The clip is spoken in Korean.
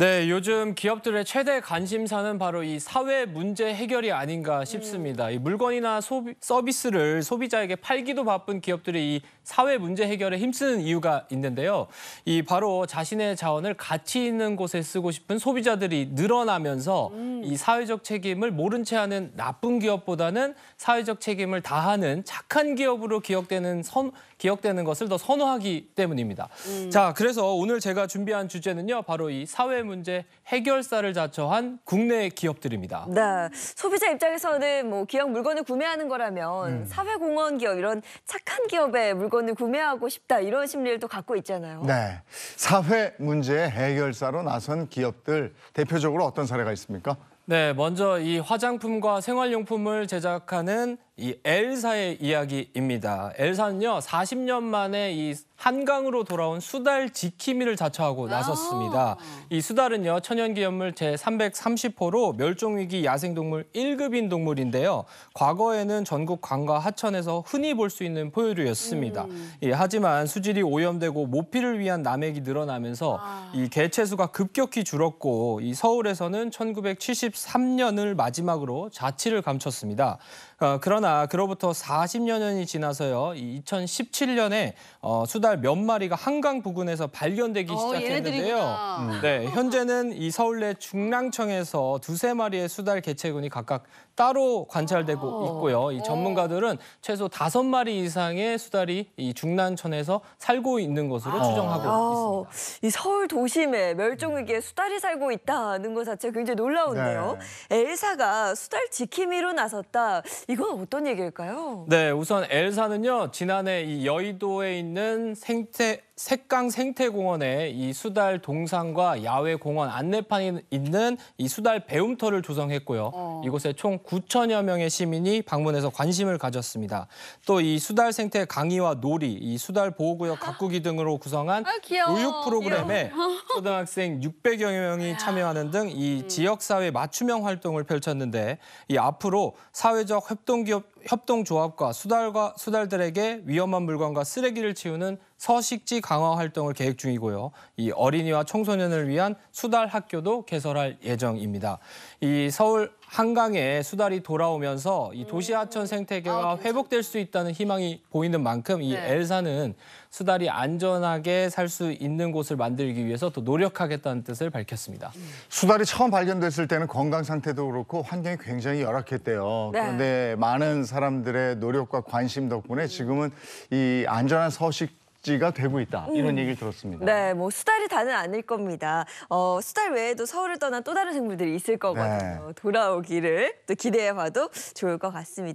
네, 요즘 기업들의 최대 관심사는 바로 이 사회 문제 해결이 아닌가 싶습니다. 음. 이 물건이나 소비, 서비스를 소비자에게 팔기도 바쁜 기업들이 이 사회 문제 해결에 힘쓰는 이유가 있는데요. 이 바로 자신의 자원을 가치 있는 곳에 쓰고 싶은 소비자들이 늘어나면서 음. 이 사회적 책임을 모른 채 하는 나쁜 기업보다는 사회적 책임을 다하는 착한 기업으로 기억되는 선, 기억되는 것을 더 선호하기 때문입니다. 음. 자, 그래서 오늘 제가 준비한 주제는요. 바로 이 사회 문제 해결사를 자처한 국내 기업들입니다. 네, 소비자 입장에서는 뭐 기업 물건을 구매하는 거라면 음. 사회공헌 기업 이런 착한 기업의 물건을 구매하고 싶다 이런 심리를 또 갖고 있잖아요. 네, 사회 문제 해결사로 나선 기업들 대표적으로 어떤 사례가 있습니까? 네, 먼저 이 화장품과 생활용품을 제작하는 이 엘사의 이야기입니다. 엘사는요, 40년 만에 이 한강으로 돌아온 수달 지킴이를 자처하고 나섰습니다. 이 수달은요, 천연기념물 제330호로 멸종위기 야생동물 1급인 동물인데요. 과거에는 전국 관과 하천에서 흔히 볼 수 있는 포유류였습니다. 음. 예, 하지만 수질이 오염되고 모피를 위한 남액이 늘어나면서 아. 이 개체수가 급격히 줄었고 이 서울에서는 1973년을 마지막으로 자취를 감췄습니다. 어, 그러나 그러나 그로부터 40여 년이 지나서요. 2017년에 어, 수달 몇 마리가 한강 부근에서 발견되기 어, 시작했는데요. 어, 네, 현재는 이 서울 내 중랑청에서 두세 마리의 수달 개체군이 각각 따로 관찰되고 아. 있고요. 이 어. 전문가들은 최소 다섯 마리 이상의 수달이 이 중랑천에서 살고 있는 것으로 아. 추정하고 아. 있습니다. 이 서울 도심에 멸종 위기에 수달이 살고 있다는 것 자체가 굉장히 놀라운데요. 네. 엘사가 수달 지킴이로 나섰다. 이건 어떤 어떤 얘기일까요? 네, 우선 엘사는요 지난해 이 여의도에 있는 생태 색강 생태공원에 이 수달 동상과 야외 공원 안내판이 있는 이 수달 배움터를 조성했고요. 어. 이곳에 총 9천여 명의 시민이 방문해서 관심을 가졌습니다. 또 이 수달 생태 강의와 놀이, 이 수달 보호구역 가꾸기 아. 등으로 구성한 아, 귀여워, 교육 프로그램에 귀여워. 초등학생 600여 명이 참여하는 등이 음. 지역사회 맞춤형 활동을 펼쳤는데 이 앞으로 사회적 협동기업 협동조합과 수달과 수달들에게 위험한 물건과 쓰레기를 치우는 서식지 강화 활동을 계획 중이고요. 이 어린이와 청소년을 위한 수달 학교도 개설할 예정입니다. 이 서울 한강에 수달이 돌아오면서 이 도시 하천 생태계가 아, 회복될 수 있다는 희망이 보이는 만큼 이 네. 엘사는 수달이 안전하게 살 수 있는 곳을 만들기 위해서 또 노력하겠다는 뜻을 밝혔습니다. 수달이 처음 발견됐을 때는 건강 상태도 그렇고 환경이 굉장히 열악했대요. 네. 그런데 많은 사람들의 노력과 관심 덕분에 지금은 이 안전한 서식 지가 되고 있다 음. 이런 얘기를 들었습니다. 네, 뭐 수달이 다는 아닐 겁니다. 어, 수달 외에도 서울을 떠난 또 다른 생물들이 있을 거거든요. 네. 돌아오기를 또 기대해봐도 좋을 것 같습니다.